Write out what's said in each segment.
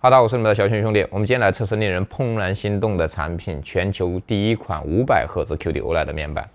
好的，我是你们的小熊兄弟。我们今天来测试令人怦然心动的产品——全球第一款500赫兹 QD-OLED 面板。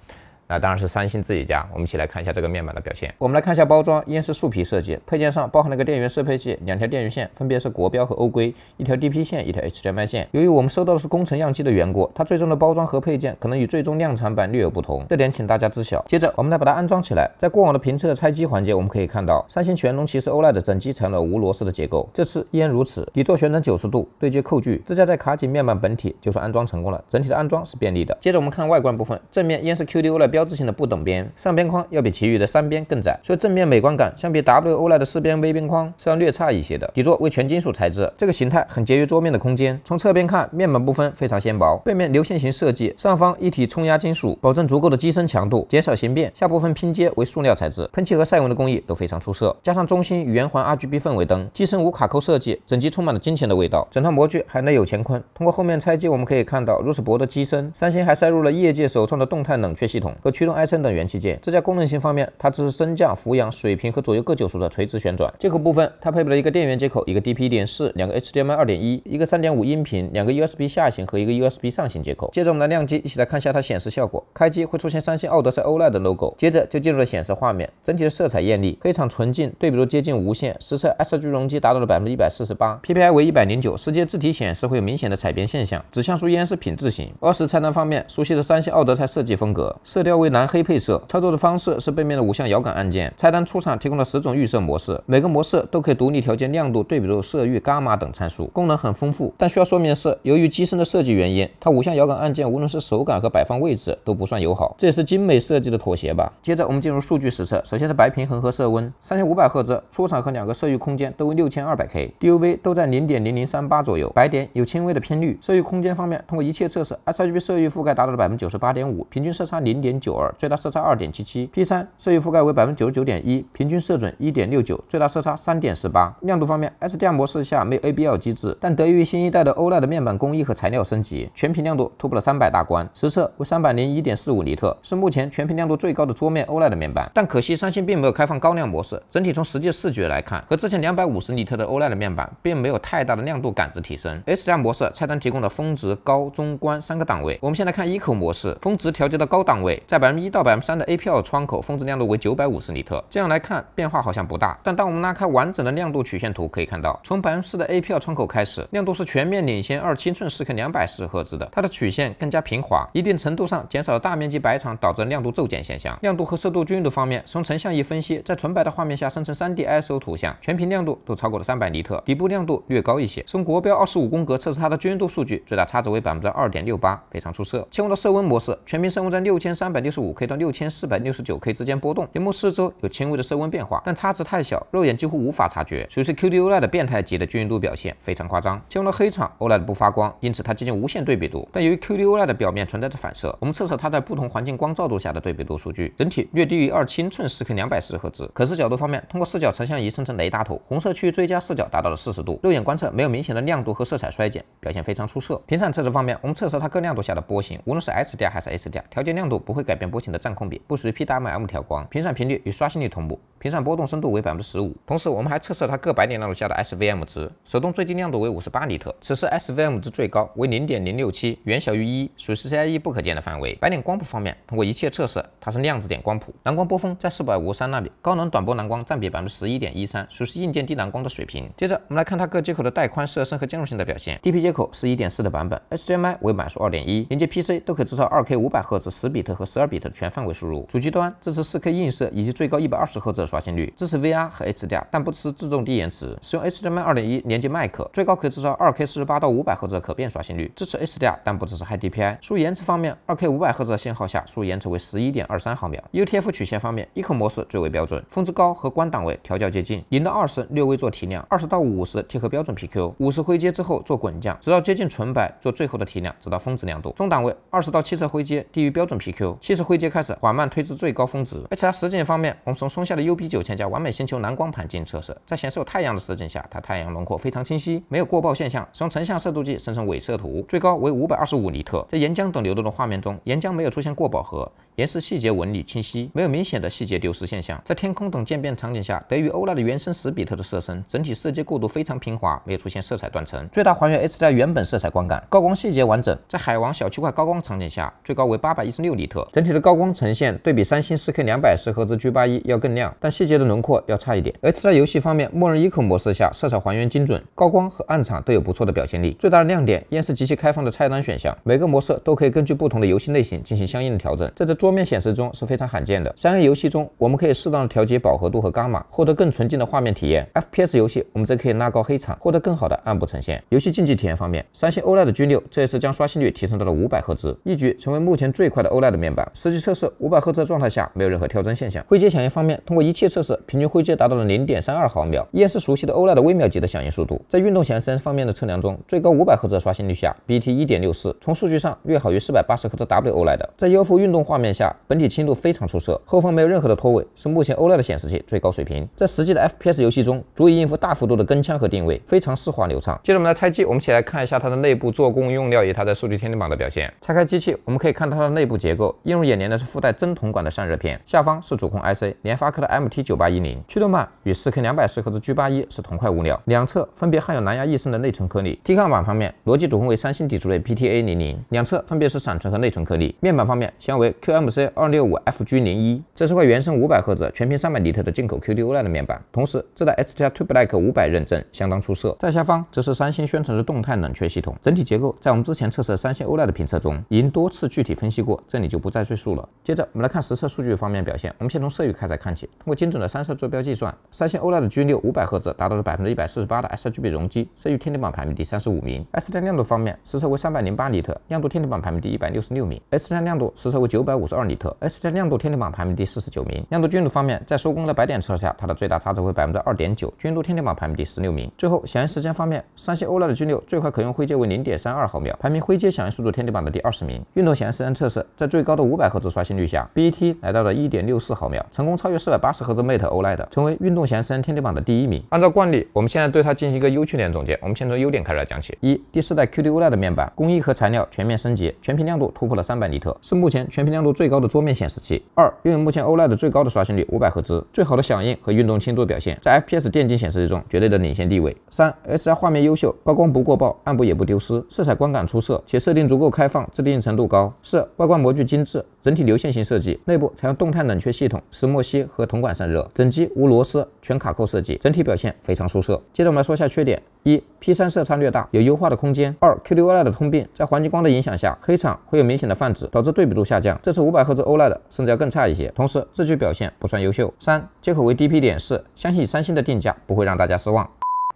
那当然是三星自己家，我们一起来看一下这个面板的表现。我们来看一下包装，烟是树皮设计，配件上包含了个电源适配器，两条电源线，分别是国标和欧规，一条 DP 线，一条 HDMI 线。由于我们收到的是工程样机的缘故，它最终的包装和配件可能与最终量产版略有不同，这点请大家知晓。接着我们来把它安装起来，在过往的评测拆机环节，我们可以看到三星全龙骑士 OLED 整机采用了无螺丝的结构，这次依然如此，底座旋转九十度，对接扣具，支架在卡紧面板本体就算安装成功了，整体的安装是便利的。接着我们看外观部分，正面烟是 QD OLED。标志性的不等边上边框要比其余的三边更窄，所以正面美观感相比 w o l e 的四边微边框是要略差一些的。底座为全金属材质，这个形态很节约桌面的空间。从侧边看，面板部分非常纤薄，背面流线型设计，上方一体冲压金属，保证足够的机身强度，减少形变。下部分拼接为塑料材质，喷漆和赛文的工艺都非常出色，加上中心圆环 RGB 氛围灯，机身无卡扣设计，整机充满了金钱的味道。整套模具还内有乾坤，通过后面拆机我们可以看到如此薄的机身，三星还塞入了业界首创的动态冷却系统。和驱动 IC 等元器件。这在功能性方面，它支持升降、俯仰、水平和左右各九十度的垂直旋转。接口部分，它配备了一个电源接口，一个 DP 点四，两个 HDMI 二点一，一个三点五音频，两个 USB 下行和一个 USB 上行接口。接着，我们来亮机，一起来看一下它显示效果。开机会出现三星奥德赛 OLED 的 logo，接着就进入了显示画面，整体的色彩艳丽，黑场纯净，对比度接近无限。实测 S 距容积达到了百分之一百四十八，PPI 为一百零九，实际字体显示会有明显的彩边现象，指像素然是品质型。二是菜单方面，熟悉的三星奥德赛设计风格，色调。较为蓝黑配色，操作的方式是背面的五项摇杆按键。菜单出厂提供了十种预设模式，每个模式都可以独立调节亮度、对比度、色域、伽马等参数，功能很丰富。但需要说明的是，由于机身的设计原因，它五项摇杆按键无论是手感和摆放位置都不算友好，这也是精美设计的妥协吧。接着我们进入数据实测，首先是白平衡和色温，三千五百赫兹出厂和两个色域空间都为六千二百 K，D u V 都在零点零零三八左右，白点有轻微的偏绿。色域空间方面，通过一切测试 s R G B 色域覆盖达到了百分之九十八点五，平均色差零点。九二最大色差二点七七，P 三色域覆盖为百分之九十九点一，平均色准一点六九，最大色差三点四八。亮度方面，SDR 模式下没有 a b l 机制，但得益于新一代的 OLED 面板工艺和材料升级，全屏亮度突破了三百大关，实测为三百零一点四五尼特，是目前全屏亮度最高的桌面 OLED 面板。但可惜三星并没有开放高亮模式，整体从实际视觉来看，和之前两百五十尼特的 OLED 面板并没有太大的亮度感知提升。HDR 模式菜单提供了峰值、高中关三个档位，我们先来看一口模式，峰值调节到高档位。在百分一到百分之三的 A P L 窗口，峰值亮度为九百五十尼特。这样来看，变化好像不大。但当我们拉开完整的亮度曲线图，可以看到，从百分之四的 A P L 窗口开始，亮度是全面领先二七寸四 K 两百十赫兹的。它的曲线更加平滑，一定程度上减少了大面积白场导致亮度骤减现象。亮度和色度均匀度方面，从成像仪分析，在纯白的画面下生成三 D S O 图像，全屏亮度都超过了三百尼特，底部亮度略高一些。从国标二十五宫格测试它的均匀度数据，最大差值为百分之二点六八，非常出色。切换到色温模式，全屏色温在六千三百。六十五 K 到六千四百六十九 K 之间波动，屏幕四周有轻微的色温变化，但差值太小，肉眼几乎无法察觉。所以是 QD O l e d 的变态级的均匀度表现非常夸张。切入了黑场，O l e d 不发光，因此它接近无限对比度。但由于 QD O l e d 的表面存在着反射，我们测试它在不同环境光照度下的对比度数据，整体略低于二千寸四 K 两百四十赫兹。可视角度方面，通过视角成像仪生成雷达图，红色区域最佳视角达到了四十度。肉眼观测没有明显的亮度和色彩衰减，表现非常出色。平闪测试方面，我们测试它各亮度下的波形，无论是 HDR 还是 s d r 调节亮度不会改。改变波形的占空比，不于 PWM 调光，频闪频率与刷新率同步。频闪波动深度为百分之十五，同时我们还测试了它各白点亮度下的 S V M 值，手动最低亮度为五十八尼特，此时 S V M 值最高为零点零六七，远小于一，属于 C I E 不可见的范围。白点光谱方面，通过一切测试，它是量子点光谱，蓝光波峰在四百五十三纳米，高能短波蓝光占比百分之十一点一三，属是硬件低蓝光的水平。接着我们来看它各接口的带宽、色深和兼容性的表现，D P 接口是一点四的版本，H C M I 为满速二点一，连接 P C 都可支持二 K 五百赫兹十比特和十二比特的全范围输入，主机端支持四 K 映射以及最高一百二十赫兹。刷新率支持 VR 和 HDR，但不支持自动低延迟。使用 HDMI 2.1连接麦克，最高可以制造 2K 48到500赫兹的可变刷新率，支持 HDR，但不支持 High DPI。输入延迟方面，2K 500赫兹的信号下，输入延迟为11.23毫秒。U TF 曲线方面，依靠模式最为标准，峰值高和关档位调教接近。零到二十略微做提亮，二十到五十贴合标准 P Q，五十灰阶之后做滚降，直到接近纯白做最后的提亮，直到峰值亮度。中档位二十到七十灰阶低于标准 P Q，七十灰阶开始缓慢推至最高峰值。h r 实景方面，我们从松下的 U P。B 九千加完美星球蓝光盘进行测试，在显示有太阳的实景下，它太阳轮廓非常清晰，没有过曝现象。使用成像色度计生成伪色图，最高为五百二十五尼特。在岩浆等流动的画面中，岩浆没有出现过饱和。颜色细节纹理清晰，没有明显的细节丢失现象。在天空等渐变场景下，得益于欧拉的原生十比特的色深，整体色阶过渡非常平滑，没有出现色彩断层，最大还原 H 带原本色彩光感。高光细节完整，在海王小区块高光场景下，最高为八百一十六尼特，整体的高光呈现对比三星四 K 两百十赫兹 G 八一要更亮，但细节的轮廓要差一点。H 带游戏方面，默认 E o 模式下，色彩还原精准，高光和暗场都有不错的表现力。最大的亮点，电是极其开放的菜单选项，每个模式都可以根据不同的游戏类型进行相应的调整。在这。桌面显示中是非常罕见的。三 a 游戏中，我们可以适当的调节饱和度和伽马，获得更纯净的画面体验。FPS 游戏我们则可以拉高黑场，获得更好的暗部呈现。游戏竞技体验方面，三星欧莱的 G6 这一次将刷新率提升到了五百赫兹，一举成为目前最快的 OLED 面板。实际测试五百赫兹状态下没有任何跳帧现象。灰阶响应方面，通过一切测试，平均灰阶达到了零点三二毫秒，依然是熟悉的 OLED 微秒级的响应速度。在运动响声方面的测量中，最高五百赫兹刷新率下，BT 一点六四，从数据上略好于四百八十赫兹 W 欧莱的。在优酷运动画面。下本体轻度非常出色，后方没有任何的拖尾，是目前欧 d 的显示器最高水平。在实际的 FPS 游戏中，足以应付大幅度的跟枪和定位，非常丝滑流畅。接着我们来拆机，我们一起来看一下它的内部做工用料以及它在数据天天榜的表现。拆开机器，我们可以看到它的内部结构，映入眼帘的是附带针铜管的散热片，下方是主控 IC，联发科的 MT 九八一零驱动板与四 K 两百四十 G 八一是同块物料，两侧分别焊有蓝牙 E 声的内存颗粒。T 抗板方面，逻辑主控为三星底足的 p T A 零零，两侧分别是闪存和内存颗粒。面板方面，相为 Q M。MC 二六五 FG 零一，这是块原生五百赫兹、全屏三百尼特的进口 QD-OLED 面板。同时，这台 HDR2 Black 五百认证相当出色。在下方则是三星宣称的动态冷却系统，整体结构在我们之前测试的三星 OLED 的评测中，已经多次具体分析过，这里就不再赘述了。接着我们来看实测数据方面表现。我们先从色域开始看起。通过精准的三色坐标计算，三星 OLED 的 G6 五百赫兹达到了百分之一百四十八的 sRGB 容积，色域天地板排名第三十五名。S 量亮度方面，实测为三百零八尼特，亮度天地板排名第一百六十六名。S 量亮度实测为九百五十。二尼特，S 加亮度天地榜排名第四十九名。亮度均度方面，在收工的白点测试下，它的最大差值为百分之二点九，均度天地榜排名第十六名。最后响应时间方面，三星欧莱的 G 六最快可用灰阶为零点三二毫秒，排名灰阶响应速度天地榜的第二十名。运动显示间测试，在最高的五百赫兹刷新率下，BT 来到了一点六四毫秒，成功超越四百八十赫兹 Mate 欧莱的，成为运动显示间天地榜的第一名。按照惯例，我们现在对它进行一个优缺点总结。我们先从优点开始来讲起：一、第四代 QD OLED 的面板工艺和材料全面升级，全屏亮度突破了三百尼特，是目前全屏亮度最。最高的桌面显示器，二拥有目前 OLED 最高的刷新率五百赫兹，最好的响应和运动轻度表现，在 FPS 电竞显示器中绝对的领先地位。三，HDR 画面优秀，高光不过曝，暗部也不丢失，色彩观感出色，且设定足够开放，自定义程度高。四，外观模具精致，整体流线型设计，内部采用动态冷却系统，石墨烯和铜管散热，整机无螺丝，全卡扣设计，整体表现非常出色。接着我们来说一下缺点。一 P3 色差略大，有优化的空间。二 QD OLED 的通病，在环境光的影响下，黑场会有明显的泛紫，导致对比度下降。这次五百赫兹 OLED 甚至要更差一些。同时，字距表现不算优秀。三接口为 DP 点四，相信三星的定价不会让大家失望。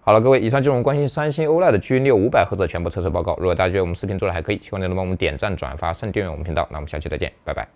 好了，各位，以上就是我们关于三星 OLED 的 G6 五百赫兹全部测试报告。如果大家觉得我们视频做的还可以，希望您能帮我们点赞、转发、善订阅我们频道。那我们下期再见，拜拜。